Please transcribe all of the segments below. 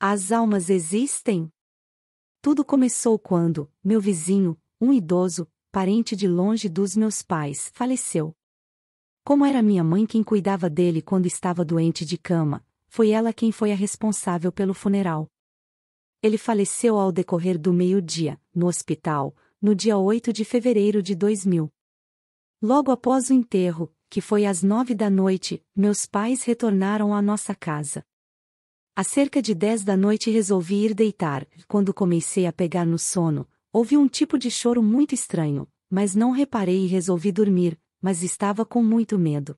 As almas existem? Tudo começou quando, meu vizinho, um idoso, parente de longe dos meus pais, faleceu. Como era minha mãe quem cuidava dele quando estava doente de cama, foi ela quem foi a responsável pelo funeral. Ele faleceu ao decorrer do meio-dia, no hospital, no dia 8 de fevereiro de 2000. Logo após o enterro, que foi às nove da noite, meus pais retornaram à nossa casa. Há cerca de dez da noite resolvi ir deitar. Quando comecei a pegar no sono, houve um tipo de choro muito estranho, mas não reparei e resolvi dormir, mas estava com muito medo.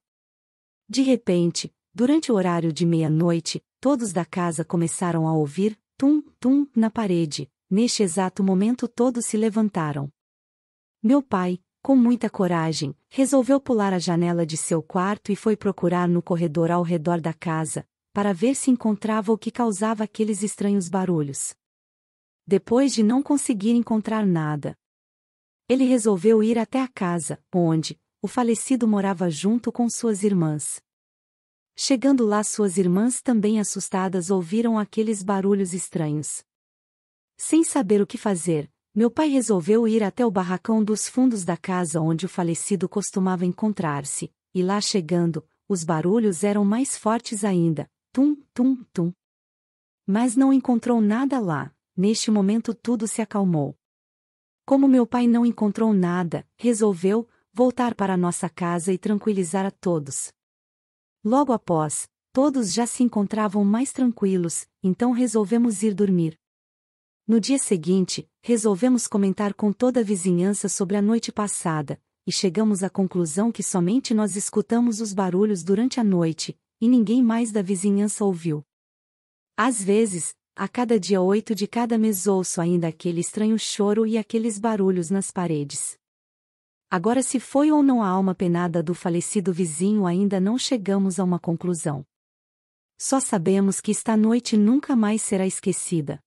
De repente, durante o horário de meia-noite, todos da casa começaram a ouvir tum-tum na parede. Neste exato momento todos se levantaram. Meu pai, com muita coragem, resolveu pular a janela de seu quarto e foi procurar no corredor ao redor da casa, para ver se encontrava o que causava aqueles estranhos barulhos. Depois de não conseguir encontrar nada, ele resolveu ir até a casa, onde o falecido morava junto com suas irmãs. Chegando lá, suas irmãs também assustadas ouviram aqueles barulhos estranhos. Sem saber o que fazer, meu pai resolveu ir até o barracão dos fundos da casa onde o falecido costumava encontrar-se, e lá chegando, os barulhos eram mais fortes ainda, tum, tum, tum. Mas não encontrou nada lá, neste momento tudo se acalmou. Como meu pai não encontrou nada, resolveu voltar para nossa casa e tranquilizar a todos. Logo após, todos já se encontravam mais tranquilos, então resolvemos ir dormir. No dia seguinte, resolvemos comentar com toda a vizinhança sobre a noite passada, e chegamos à conclusão que somente nós escutamos os barulhos durante a noite, e ninguém mais da vizinhança ouviu. Às vezes, a cada dia oito de cada mês ouço ainda aquele estranho choro e aqueles barulhos nas paredes. Agora, se foi ou não a alma penada do falecido vizinho, ainda não chegamos a uma conclusão. Só sabemos que esta noite nunca mais será esquecida.